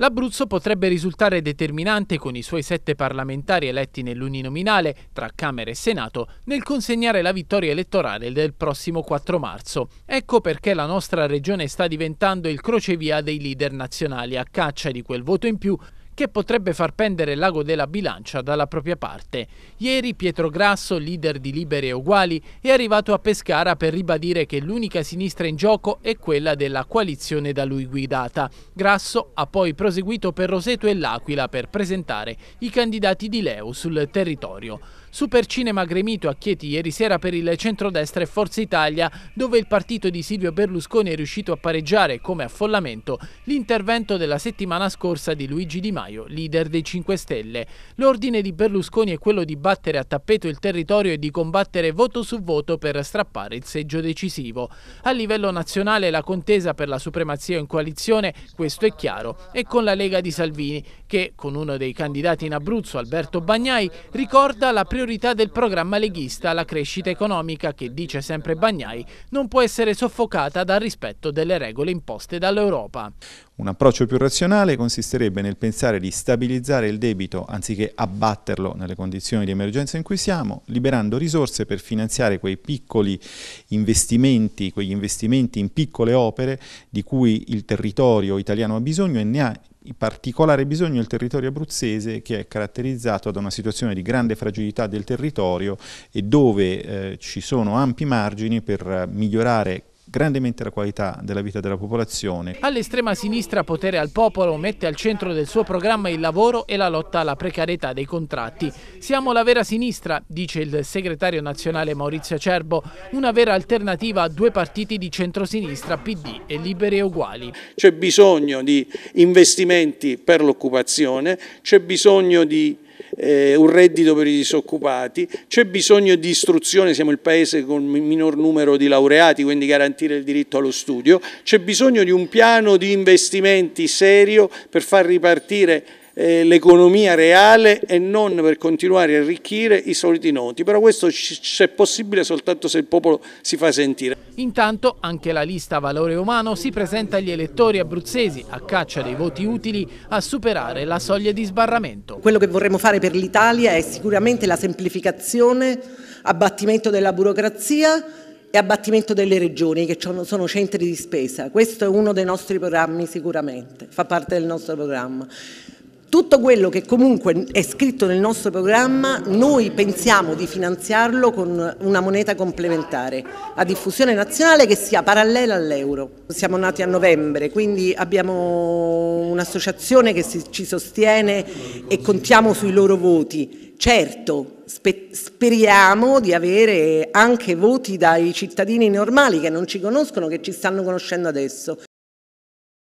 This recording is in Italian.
L'Abruzzo potrebbe risultare determinante con i suoi sette parlamentari eletti nell'uninominale tra Camera e Senato nel consegnare la vittoria elettorale del prossimo 4 marzo. Ecco perché la nostra regione sta diventando il crocevia dei leader nazionali a caccia di quel voto in più che potrebbe far pendere l'ago della bilancia dalla propria parte. Ieri Pietro Grasso, leader di Liberi e Uguali, è arrivato a Pescara per ribadire che l'unica sinistra in gioco è quella della coalizione da lui guidata. Grasso ha poi proseguito per Roseto e L'Aquila per presentare i candidati di Leo sul territorio. Supercinema gremito a Chieti ieri sera per il centrodestra e Forza Italia, dove il partito di Silvio Berlusconi è riuscito a pareggiare come affollamento l'intervento della settimana scorsa di Luigi Di Maio, leader dei 5 Stelle. L'ordine di Berlusconi è quello di battere a tappeto il territorio e di combattere voto su voto per strappare il seggio decisivo. A livello nazionale la contesa per la supremazia in coalizione, questo è chiaro, e con la Lega di Salvini, che con uno dei candidati in Abruzzo, Alberto Bagnai, ricorda la priorità priorità del programma leghista la crescita economica che, dice sempre Bagnai, non può essere soffocata dal rispetto delle regole imposte dall'Europa. Un approccio più razionale consisterebbe nel pensare di stabilizzare il debito anziché abbatterlo nelle condizioni di emergenza in cui siamo, liberando risorse per finanziare quei piccoli investimenti, quegli investimenti in piccole opere di cui il territorio italiano ha bisogno e ne ha in particolare bisogno del territorio abruzzese che è caratterizzato da una situazione di grande fragilità del territorio e dove eh, ci sono ampi margini per migliorare grandemente la qualità della vita della popolazione. All'estrema sinistra Potere al Popolo mette al centro del suo programma il lavoro e la lotta alla precarietà dei contratti. Siamo la vera sinistra, dice il segretario nazionale Maurizio Cerbo, una vera alternativa a due partiti di centrosinistra PD e Liberi e Uguali. C'è bisogno di investimenti per l'occupazione, c'è bisogno di eh, un reddito per i disoccupati, c'è bisogno di istruzione, siamo il paese con il minor numero di laureati, quindi garantire il diritto allo studio, c'è bisogno di un piano di investimenti serio per far ripartire eh, l'economia reale e non per continuare a arricchire i soliti noti. Però questo è possibile soltanto se il popolo si fa sentire. Intanto anche la lista Valore Umano si presenta agli elettori abruzzesi a caccia dei voti utili a superare la soglia di sbarramento. Quello che vorremmo fare per l'Italia è sicuramente la semplificazione, abbattimento della burocrazia e abbattimento delle regioni che sono centri di spesa. Questo è uno dei nostri programmi sicuramente, fa parte del nostro programma. Tutto quello che comunque è scritto nel nostro programma noi pensiamo di finanziarlo con una moneta complementare a diffusione nazionale che sia parallela all'euro. Siamo nati a novembre, quindi abbiamo un'associazione che ci sostiene e contiamo sui loro voti. Certo, speriamo di avere anche voti dai cittadini normali che non ci conoscono, che ci stanno conoscendo adesso.